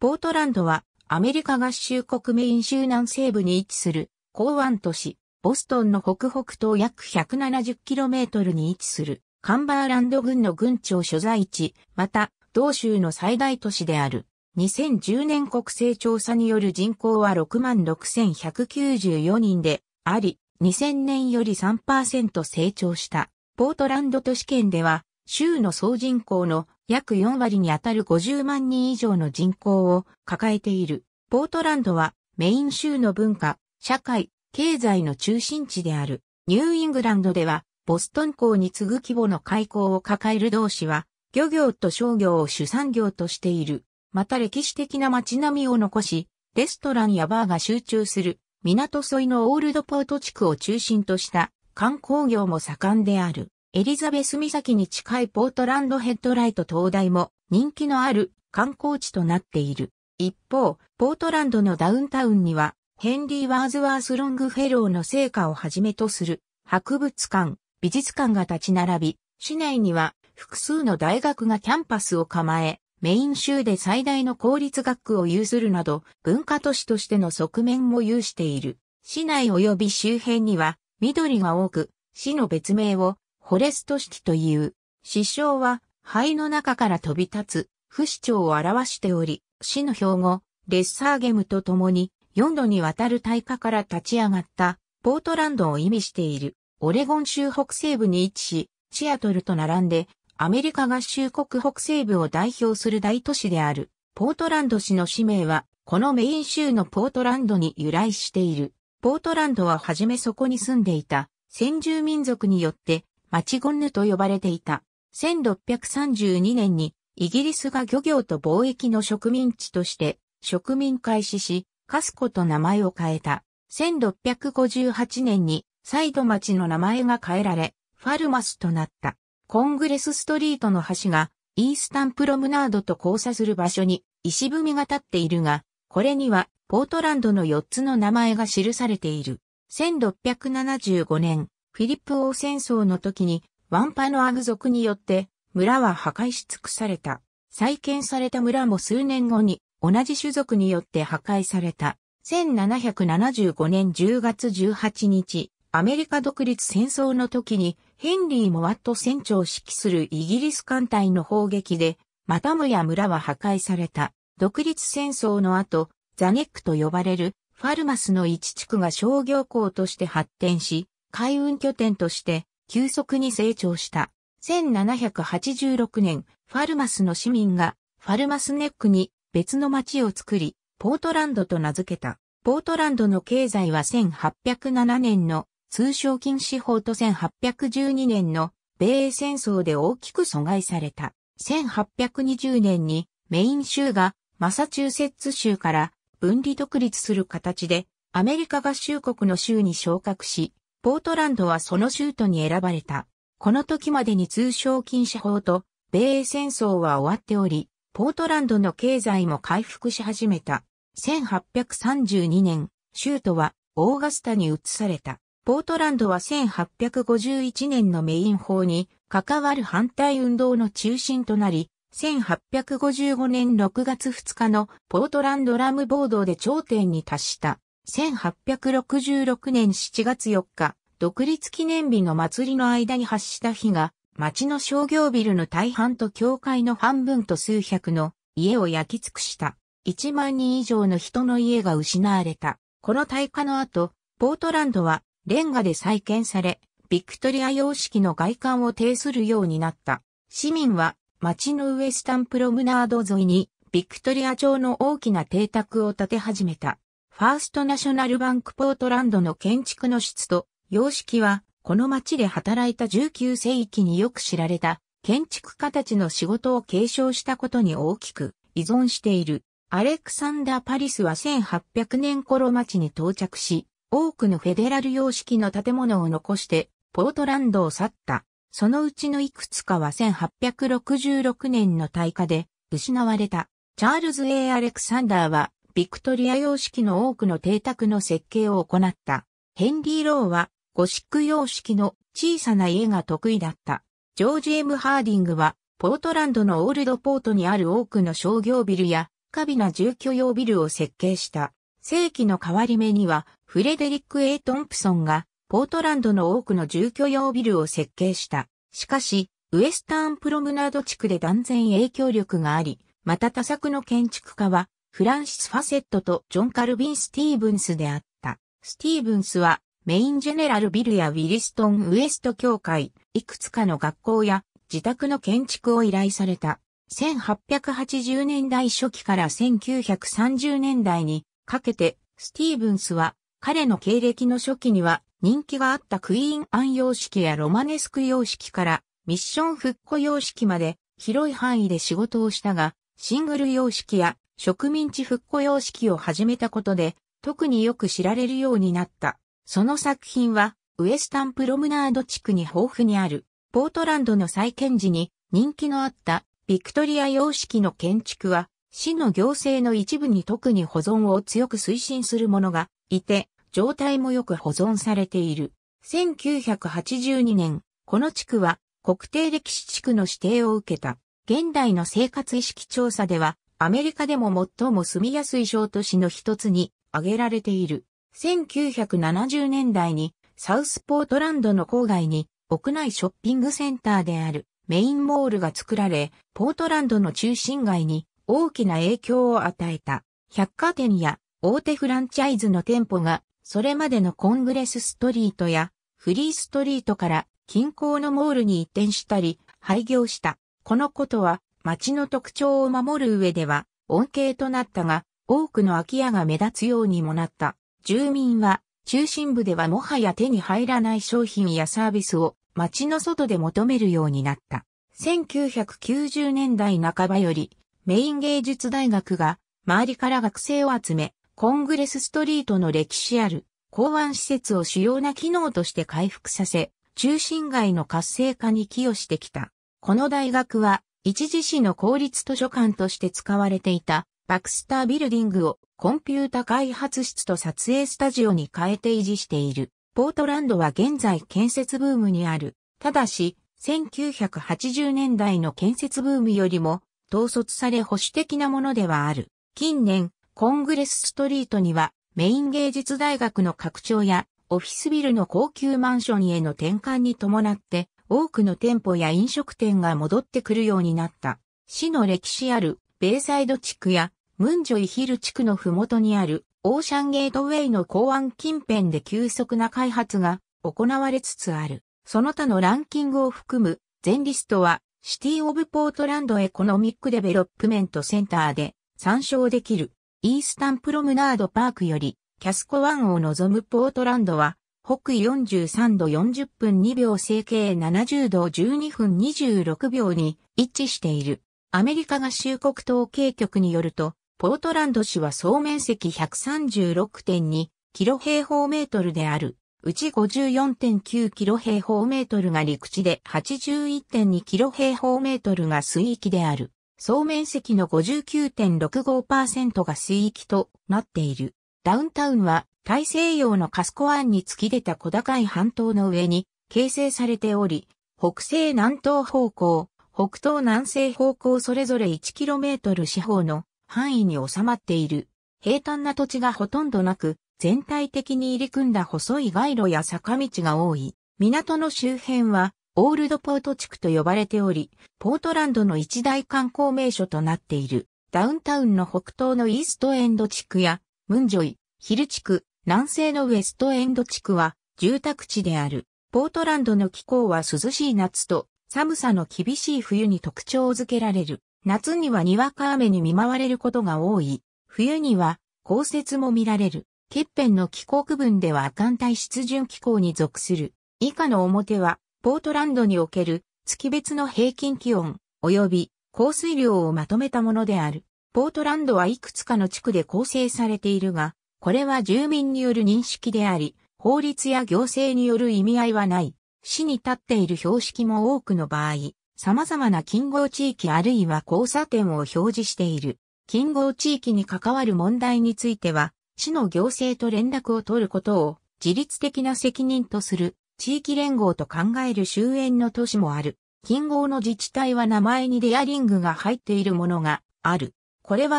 ポートランドはアメリカ合衆国メイン州南西部に位置する港湾都市、ボストンの北北東約 170km に位置するカンバーランド郡の郡庁所在地、また同州の最大都市である。2010年国勢調査による人口は66,194人であり、2000年より3%成長した。ポートランド都市圏では、州の総人口の約4割にあたる50万人以上の人口を抱えている。ポートランドはメイン州の文化、社会、経済の中心地である。ニューイングランドでは、ボストン港に次ぐ規模の開港を抱える同市は、漁業と商業を主産業としている。また歴史的な街並みを残し、レストランやバーが集中する、港沿いのオールドポート地区を中心とした観光業も盛んである。エリザベス岬に近いポートランドヘッドライト灯台も人気のある観光地となっている。一方、ポートランドのダウンタウンには、ヘンリー・ワーズワース・ロングフェローの成果をはじめとする博物館、美術館が立ち並び、市内には複数の大学がキャンパスを構え、メイン州で最大の公立学区を有するなど、文化都市としての側面も有している。市内及び周辺には緑が多く、市の別名をホレスト式という、市章は肺の中から飛び立つ不死鳥を表しており、市の標語、レッサーゲムと共に4度にわたる大火から立ち上がったポートランドを意味しているオレゴン州北西部に位置し、シアトルと並んでアメリカ合衆国北西部を代表する大都市であるポートランド市の市名はこのメイン州のポートランドに由来している。ポートランドははじめそこに住んでいた先住民族によってマチゴンヌと呼ばれていた。1632年にイギリスが漁業と貿易の植民地として植民開始し、カスコと名前を変えた。1658年にサイド町の名前が変えられ、ファルマスとなった。コングレスストリートの橋がイースタンプロムナードと交差する場所に石踏みが立っているが、これにはポートランドの4つの名前が記されている。1675年、フィリップ王戦争の時に、ワンパの悪族によって、村は破壊し尽くされた。再建された村も数年後に、同じ種族によって破壊された。1775年10月18日、アメリカ独立戦争の時に、ヘンリー・モワット船長を指揮するイギリス艦隊の砲撃で、またもや村は破壊された。独立戦争の後、ザネックと呼ばれるファルマスの一地区が商業港として発展し、海運拠点として急速に成長した。1786年、ファルマスの市民がファルマスネックに別の町を作り、ポートランドと名付けた。ポートランドの経済は1807年の通商禁止法と1812年の米英戦争で大きく阻害された。1820年にメイン州がマサチューセッツ州から分離独立する形でアメリカ合衆国の州に昇格し、ポートランドはその州都に選ばれた。この時までに通商禁止法と米英戦争は終わっており、ポートランドの経済も回復し始めた。1832年、州都はオーガスタに移された。ポートランドは1851年のメイン法に関わる反対運動の中心となり、1855年6月2日のポートランドラム暴動で頂点に達した。1866年7月4日、独立記念日の祭りの間に発した火が、町の商業ビルの大半と教会の半分と数百の家を焼き尽くした。1万人以上の人の家が失われた。この大火の後、ポートランドはレンガで再建され、ビクトリア様式の外観を呈するようになった。市民は町のウエスタンプロムナード沿いにビクトリア朝の大きな邸宅を建て始めた。ファーストナショナルバンクポートランドの建築の質と様式は、この町で働いた19世紀によく知られた建築家たちの仕事を継承したことに大きく依存している。アレクサンダー・パリスは1800年頃町に到着し、多くのフェデラル様式の建物を残して、ポートランドを去った。そのうちのいくつかは1866年の大火で失われた。チャールズ・ A・ アレクサンダーはビクトリア様式の多くの邸宅の設計を行った。ヘンリー・ローは、ゴシック様式の小さな家が得意だった。ジョージ・ M・ ハーディングは、ポートランドのオールドポートにある多くの商業ビルや、カビな住居用ビルを設計した。世紀の変わり目には、フレデリック・エイトンプソンが、ポートランドの多くの住居用ビルを設計した。しかし、ウエスターンプロムナード地区で断然影響力があり、また他作の建築家は、フランシス・ファセットとジョン・カルビン・スティーブンスであった。スティーブンスはメインジェネラルビルやウィリストン・ウエスト協会、いくつかの学校や自宅の建築を依頼された。1880年代初期から1930年代にかけて、スティーブンスは彼の経歴の初期には人気があったクイーンアン様式やロマネスク様式からミッション復古様式まで広い範囲で仕事をしたが、シングル様式や植民地復古様式を始めたことで、特によく知られるようになった。その作品は、ウエスタンプロムナード地区に豊富にある、ポートランドの再建時に人気のあったビクトリア様式の建築は、市の行政の一部に特に保存を強く推進する者がいて、状態もよく保存されている。1982年、この地区は国定歴史地区の指定を受けた。現代の生活意識調査では、アメリカでも最も住みやすい小都市の一つに挙げられている。1970年代にサウスポートランドの郊外に屋内ショッピングセンターであるメインモールが作られ、ポートランドの中心街に大きな影響を与えた。百貨店や大手フランチャイズの店舗が、それまでのコングレスストリートやフリーストリートから近郊のモールに移転したり、廃業した。このことは町の特徴を守る上では、恩恵となったが、多くの空き家が目立つようにもなった。住民は、中心部ではもはや手に入らない商品やサービスを町の外で求めるようになった。1990年代半ばより、メイン芸術大学が周りから学生を集め、コングレスストリートの歴史ある港湾施設を主要な機能として回復させ、中心街の活性化に寄与してきた。この大学は一時市の公立図書館として使われていたバクスタービルディングをコンピュータ開発室と撮影スタジオに変えて維持している。ポートランドは現在建設ブームにある。ただし、1980年代の建設ブームよりも統率され保守的なものではある。近年、コングレスストリートにはメイン芸術大学の拡張やオフィスビルの高級マンションへの転換に伴って多くの店舗や飲食店が戻ってくるようになった。市の歴史あるベイサイド地区やムンジョイヒル地区のふもとにあるオーシャンゲートウェイの港湾近辺で急速な開発が行われつつある。その他のランキングを含む全リストはシティオブポートランドエコノミックデベロップメントセンターで参照できる。イースタンプロムナードパークよりキャスコ湾を望むポートランドは北緯43度40分2秒西経70度12分26秒に一致している。アメリカ合衆国統計局によると、ポートランド市は総面積136.2キロ平方メートルである。うち54.9キロ平方メートルが陸地で81.2キロ平方メートルが水域である。総面積の59.65%が水域となっている。ダウンタウンは大西洋のカスコ湾に突き出た小高い半島の上に形成されており、北西南東方向、北東南西方向それぞれ 1km 四方の範囲に収まっている。平坦な土地がほとんどなく、全体的に入り組んだ細い街路や坂道が多い。港の周辺は、オールドポート地区と呼ばれており、ポートランドの一大観光名所となっている。ダウンタウンの北東のイーストエンド地区や、ムンジョイ、ヒル地区、南西のウェストエンド地区は住宅地である。ポートランドの気候は涼しい夏と寒さの厳しい冬に特徴づけられる。夏にはにわか雨に見舞われることが多い。冬には降雪も見られる。欠片の気候区分では亜寒帯湿潤気候に属する。以下の表は、ポートランドにおける月別の平均気温、及び降水量をまとめたものである。ポートランドはいくつかの地区で構成されているが、これは住民による認識であり、法律や行政による意味合いはない。市に立っている標識も多くの場合、様々な近郊地域あるいは交差点を表示している。近郊地域に関わる問題については、市の行政と連絡を取ることを自律的な責任とする地域連合と考える周焉の都市もある。近郊の自治体は名前にデアリングが入っているものがある。これは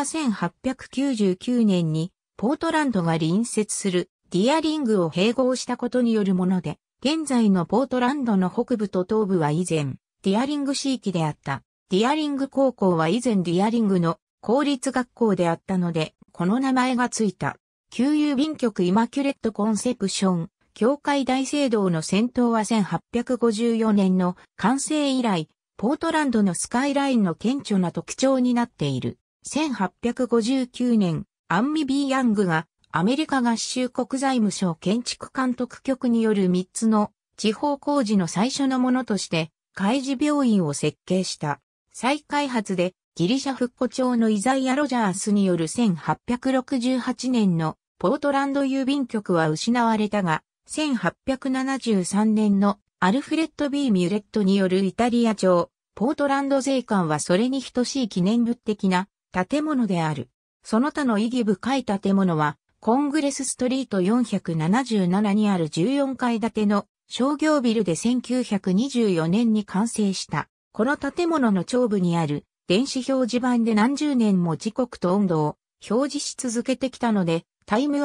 1899年にポートランドが隣接するディアリングを併合したことによるもので、現在のポートランドの北部と東部は以前、ディアリング地域であった。ディアリング高校は以前ディアリングの公立学校であったので、この名前がついた。旧郵便局イマキュレットコンセプション、教会大聖堂の先頭は1854年の完成以来、ポートランドのスカイラインの顕著な特徴になっている。1859年、アンミ・ビー・ヤングがアメリカ合衆国財務省建築監督局による3つの地方工事の最初のものとして、海事病院を設計した。再開発でギリシャ復古町のイザイア・ロジャースによる1868年のポートランド郵便局は失われたが、1873年のアルフレッド・ B・ ミュレットによるイタリア町、ポートランド税関はそれに等しい記念物的な建物である。その他の意義深い建物は、コングレスストリート477にある14階建ての商業ビルで1924年に完成した。この建物の頂部にある電子表示板で何十年も時刻と温度を表示し続けてきたので、タイム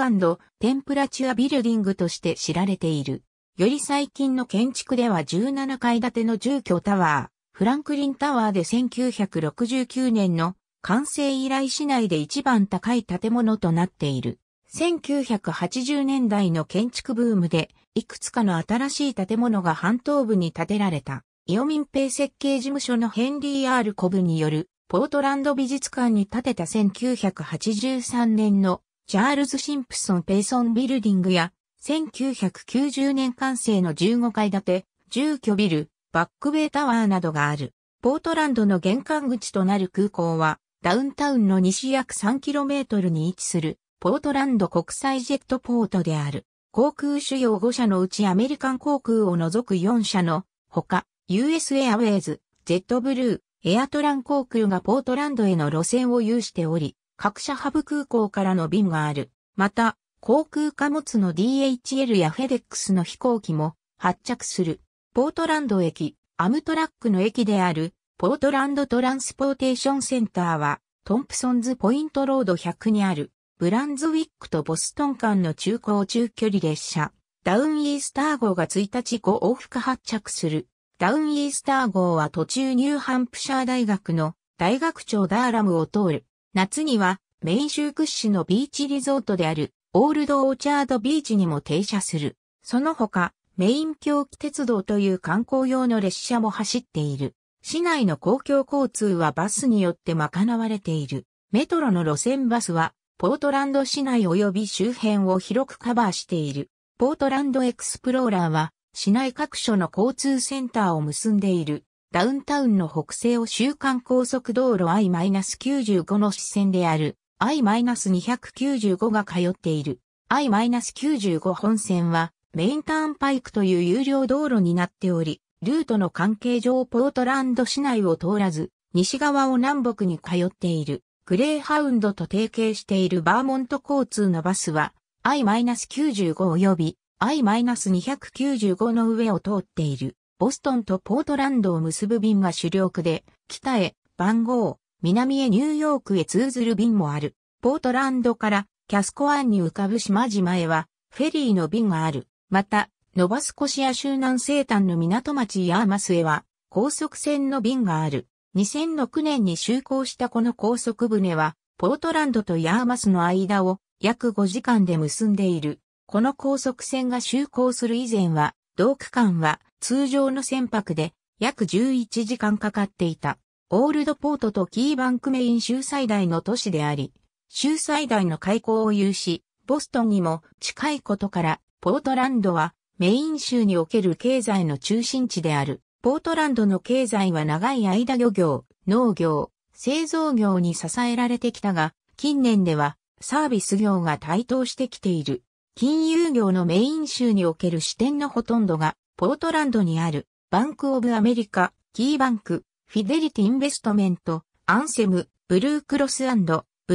テンプラチュアビルディングとして知られている。より最近の建築では17階建ての住居タワー、フランクリンタワーで1969年の完成以来市内で一番高い建物となっている。1980年代の建築ブームで、いくつかの新しい建物が半島部に建てられた。イオミンペイ設計事務所のヘンリー・アール・コブによる、ポートランド美術館に建てた1983年のチャールズ・シンプソン・ペイソン・ビルディングや、1990年完成の15階建て、住居ビル、バックベイタワーなどがある。ポートランドの玄関口となる空港は、ダウンタウンの西約 3km に位置する、ポートランド国際ジェットポートである。航空主要5社のうちアメリカン航空を除く4社の、ほか、US a アウェイズ、z ェットブルー、エアトラン航空がポートランドへの路線を有しており、各社ハブ空港からの便がある。また、航空貨物の DHL や FedEx の飛行機も発着する。ポートランド駅、アムトラックの駅であるポートランドトランスポーテーションセンターは、トンプソンズポイントロード100にある、ブランズウィックとボストン間の中高中距離列車、ダウンイースター号が1日後往復発着する。ダウンイースター号は途中ニューハンプシャー大学の大学長ダーラムを通る。夏にはメイン州屈指のビーチリゾートであるオールドオーチャードビーチにも停車する。その他、メイン狂気鉄道という観光用の列車も走っている。市内の公共交通はバスによって賄われている。メトロの路線バスは、ポートランド市内及び周辺を広くカバーしている。ポートランドエクスプローラーは、市内各所の交通センターを結んでいる。ダウンタウンの北西を週間高速道路 I-95 の支線である I-295 が通っている。I-95 本線はメインターンパイクという有料道路になっており、ルートの関係上ポートランド市内を通らず、西側を南北に通っている、グレーハウンドと提携しているバーモント交通のバスは、I-95 及び I-295 の上を通っている、ボストンとポートランドを結ぶ便が主力で、北へ、番号、南へニューヨークへ通ずる便もある。ポートランドからキャスコ湾に浮かぶ島々へは、フェリーの便がある。また、ノバスコシア州南西端の港町ヤーマスへは、高速船の便がある。2006年に就航したこの高速船は、ポートランドとヤーマスの間を約5時間で結んでいる。この高速船が就航する以前は、同区間は通常の船舶で約11時間かかっていた。オールドポートとキーバンクメイン州最大の都市であり、州最大の開港を有し、ボストンにも近いことから、ポートランドはメイン州における経済の中心地である。ポートランドの経済は長い間漁業、農業、製造業に支えられてきたが、近年ではサービス業が台頭してきている。金融業のメイン州における支店のほとんどが、ポートランドにある、バンクオブアメリカ、キーバンク、フィデリティインベストメント、アンセム、ブルークロスブ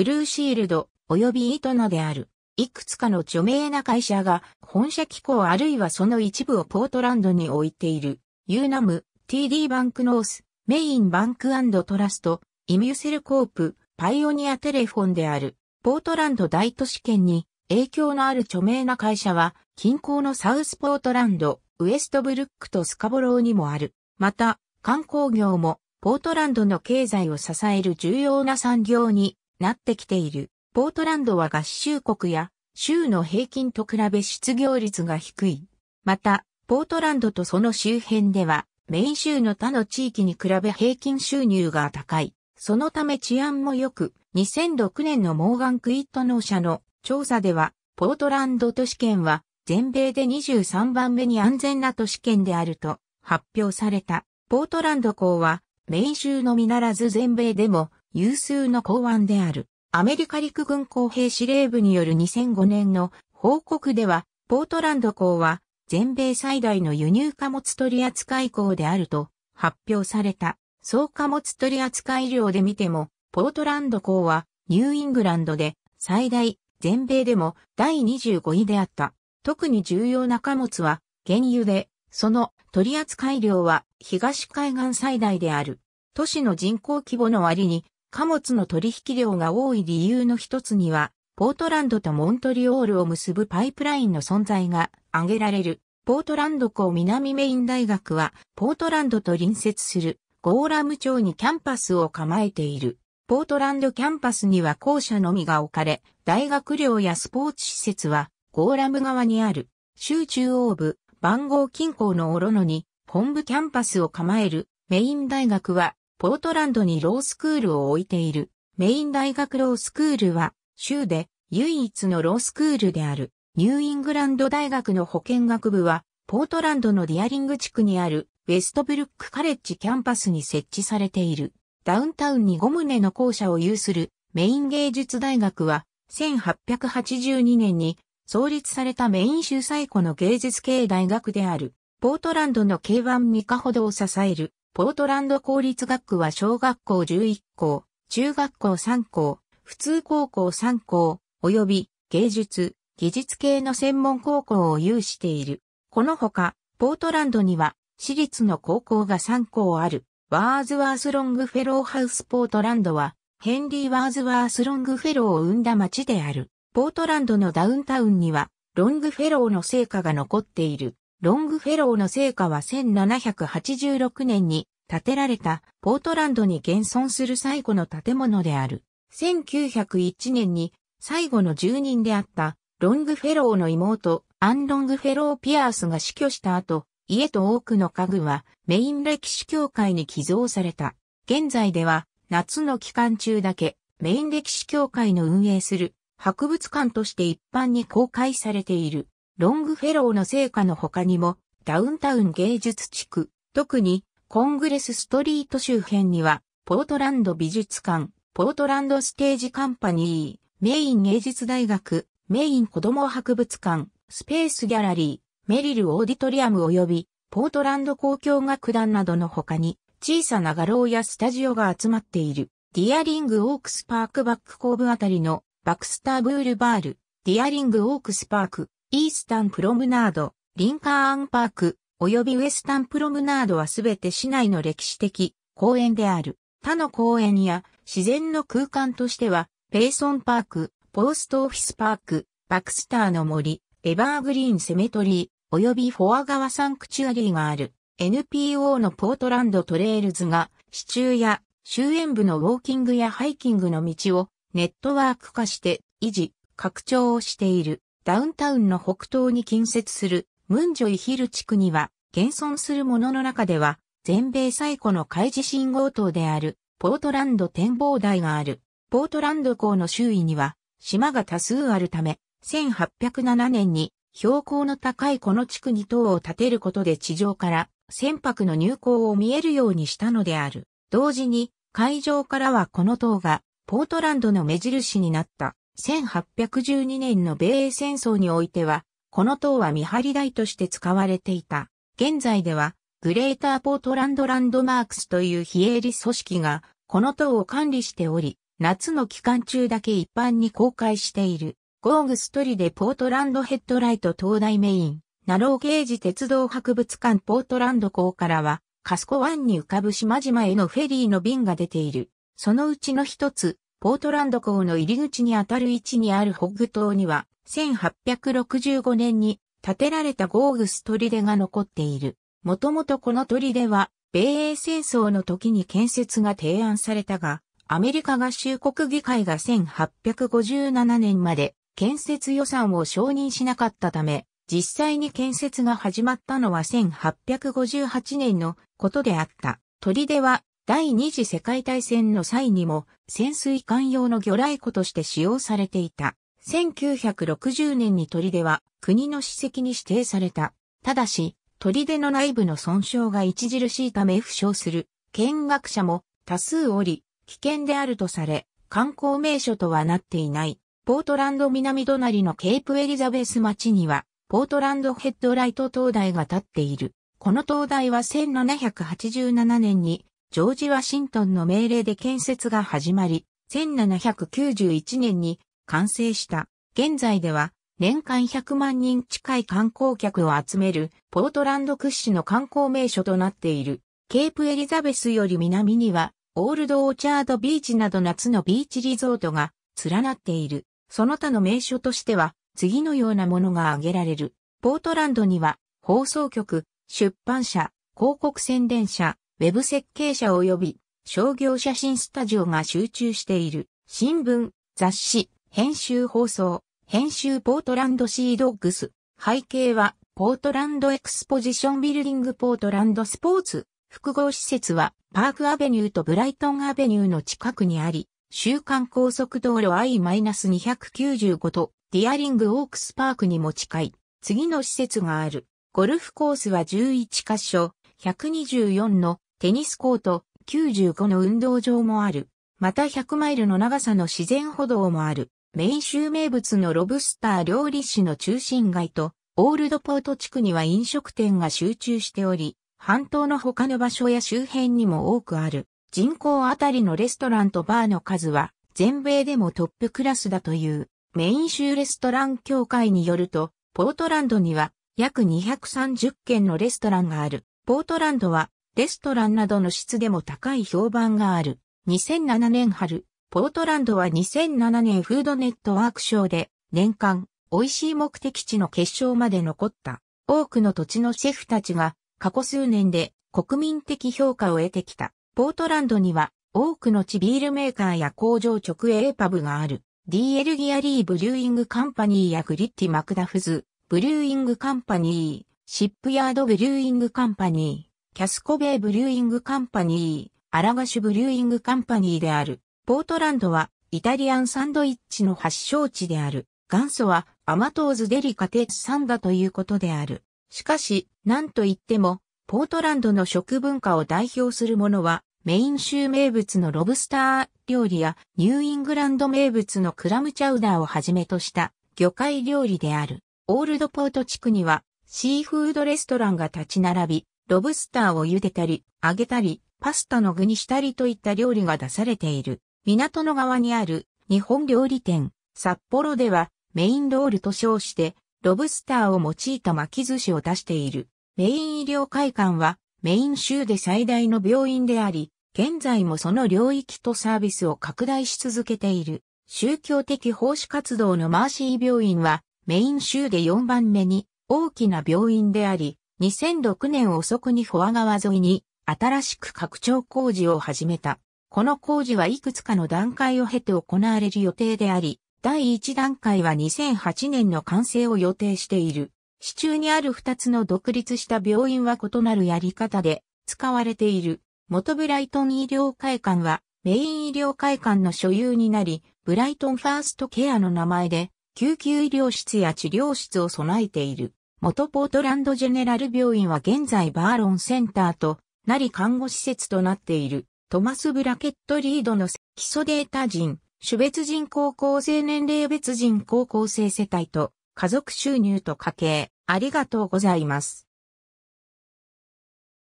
ルーシールド、及びイトナである。いくつかの著名な会社が本社機構あるいはその一部をポートランドに置いている、ユーナム、TD バンクノース、メインバンクトラスト、イミュセルコープ、パイオニアテレフォンである、ポートランド大都市圏に影響のある著名な会社は、近郊のサウスポートランド、ウエストブルックとスカボローにもある。また、観光業も、ポートランドの経済を支える重要な産業になってきている。ポートランドは合衆国や州の平均と比べ失業率が低い。また、ポートランドとその周辺では、メイン州の他の地域に比べ平均収入が高い。そのため治安も良く、2006年のモーガン・クイット農社の調査では、ポートランド都市圏は全米で23番目に安全な都市圏であると発表された。ポートランド港は、メイン州のみならず全米でも有数の港湾である。アメリカ陸軍工兵司令部による2005年の報告では、ポートランド港は全米最大の輸入貨物取扱港であると発表された。総貨物取扱量で見ても、ポートランド港はニューイングランドで最大、全米でも第25位であった。特に重要な貨物は原油で、その取扱量は東海岸最大である。都市の人口規模の割に貨物の取引量が多い理由の一つには、ポートランドとモントリオールを結ぶパイプラインの存在が挙げられる。ポートランド港南メイン大学は、ポートランドと隣接するゴーラム町にキャンパスを構えている。ポートランドキャンパスには校舎のみが置かれ、大学寮やスポーツ施設はゴーラム側にある、州中央部、番号近郊のオロノに、本部キャンパスを構えるメイン大学はポートランドにロースクールを置いている。メイン大学ロースクールは、州で唯一のロースクールである、ニューイングランド大学の保健学部は、ポートランドのディアリング地区にある、ウェストブルックカレッジキャンパスに設置されている。ダウンタウンに5棟の校舎を有する、メイン芸術大学は、1882年に創立されたメイン州最古の芸術系大学である、ポートランドの K1 ミカほどを支えるポートランド公立学区は小学校11校、中学校3校、普通高校3校、及び芸術、技術系の専門高校を有している。このほか、ポートランドには私立の高校が3校ある。ワーズワースロングフェローハウスポートランドは、ヘンリー・ワーズワースロングフェローを生んだ町である。ポートランドのダウンタウンには、ロングフェローの成果が残っている。ロングフェローの成果は1786年に建てられたポートランドに現存する最後の建物である。1901年に最後の住人であったロングフェローの妹アン・ロングフェロー・ピアースが死去した後、家と多くの家具はメイン歴史協会に寄贈された。現在では夏の期間中だけメイン歴史協会の運営する博物館として一般に公開されている。ロングフェローの成果の他にも、ダウンタウン芸術地区、特にコングレスストリート周辺には、ポートランド美術館、ポートランドステージカンパニー、メイン芸術大学、メイン子供博物館、スペースギャラリー、メリルオーディトリアム及び、ポートランド公共楽団などの他に、小さな画廊やスタジオが集まっている、ディアリングオークスパークバックコーブあたりの、バクスターブールバール、ディアリングオークスパーク、イースタンプロムナード、リンカーンパーク、及びウエスタンプロムナードはすべて市内の歴史的公園である。他の公園や自然の空間としては、ペイソンパーク、ポーストオフィスパーク、バクスターの森、エバーグリーンセメトリー、及びフォア川サンクチュアリーがある。NPO のポートランドトレイルズが、市中や周焉部のウォーキングやハイキングの道をネットワーク化して維持、拡張をしている。ダウンタウンの北東に近接するムンジョイヒル地区には、現存するものの中では、全米最古の開示信号塔である、ポートランド展望台がある。ポートランド港の周囲には、島が多数あるため、1807年に標高の高いこの地区に塔を建てることで地上から船舶の入港を見えるようにしたのである。同時に海上からはこの塔がポートランドの目印になった。1812年の米英戦争においては、この塔は見張り台として使われていた。現在では、グレーターポートランドランドマークスという非営利組織が、この塔を管理しており、夏の期間中だけ一般に公開している。ゴーグストリでポートランドヘッドライト灯台メイン、ナローゲージ鉄道博物館ポートランド港からは、カスコ湾に浮かぶ島々へのフェリーの便が出ている。そのうちの一つ、ポートランド港の入り口にあたる位置にあるホッグ島には、1865年に建てられたゴーグス砦が残っている。もともとこの砦は、米英戦争の時に建設が提案されたが、アメリカ合衆国議会が1857年まで建設予算を承認しなかったため、実際に建設が始まったのは1858年のことであった。砦は第二次世界大戦の際にも潜水艦用の魚雷庫として使用されていた。1960年に砦は国の史跡に指定された。ただし、砦の内部の損傷が著しいため負傷する見学者も多数おり、危険であるとされ、観光名所とはなっていない。ポートランド南隣のケープエリザベス町には、ポートランドヘッドライト灯台が建っている。この灯台は1787年にジョージ・ワシントンの命令で建設が始まり、1791年に完成した。現在では年間100万人近い観光客を集めるポートランド屈指の観光名所となっている。ケープエリザベスより南にはオールド・オーチャード・ビーチなど夏のビーチリゾートが連なっている。その他の名所としては次のようなものが挙げられる。ポートランドには放送局、出版社、広告宣伝社、ウェブ設計者及び商業写真スタジオが集中している新聞、雑誌、編集放送、編集ポートランドシードッグス。背景はポートランドエクスポジションビルディングポートランドスポーツ。複合施設はパークアベニューとブライトンアベニューの近くにあり、週間高速道路 I-295 とディアリングオークスパークにも近い。次の施設がある。ゴルフコースは11カ所、124のテニスコート、95の運動場もある。また100マイルの長さの自然歩道もある。メイン州名物のロブスター料理市の中心街と、オールドポート地区には飲食店が集中しており、半島の他の場所や周辺にも多くある。人口あたりのレストランとバーの数は、全米でもトップクラスだという。メイン州レストラン協会によると、ポートランドには約230軒のレストランがある。ポートランドはレストランなどの質でも高い評判がある。2007年春、ポートランドは2007年フードネットワーク賞で年間美味しい目的地の決勝まで残った多くの土地のシェフたちが過去数年で国民的評価を得てきた。ポートランドには多くの地ビールメーカーや工場直営パブがある。DL ギアリーブリューイングカンパニーやグリッティマクダフズ、ブリューイングカンパニー、シップヤードブリューイングカンパニー。キャスコベイブリューイングカンパニー、アラガシュブリューイングカンパニーである。ポートランドは、イタリアンサンドイッチの発祥地である。元祖は、アマトーズデリカテッサンダということである。しかし、なんといっても、ポートランドの食文化を代表するものは、メイン州名物のロブスター料理や、ニューイングランド名物のクラムチャウダーをはじめとした魚介料理である。オールドポート地区には、シーフードレストランが立ち並び、ロブスターを茹でたり、揚げたり、パスタの具にしたりといった料理が出されている。港の側にある日本料理店、札幌ではメインロールと称して、ロブスターを用いた巻き寿司を出している。メイン医療会館はメイン州で最大の病院であり、現在もその領域とサービスを拡大し続けている。宗教的奉仕活動のマーシー病院はメイン州で4番目に大きな病院であり、2006年遅くにフォア川沿いに新しく拡張工事を始めた。この工事はいくつかの段階を経て行われる予定であり、第1段階は2008年の完成を予定している。市中にある2つの独立した病院は異なるやり方で使われている。元ブライトン医療会館はメイン医療会館の所有になり、ブライトンファーストケアの名前で救急医療室や治療室を備えている。元ポートランドジェネラル病院は現在バーロンセンターとなり看護施設となっているトマス・ブラケット・リードの基礎データ人、種別人高校生年齢別人高校生世帯と家族収入と家計ありがとうございます。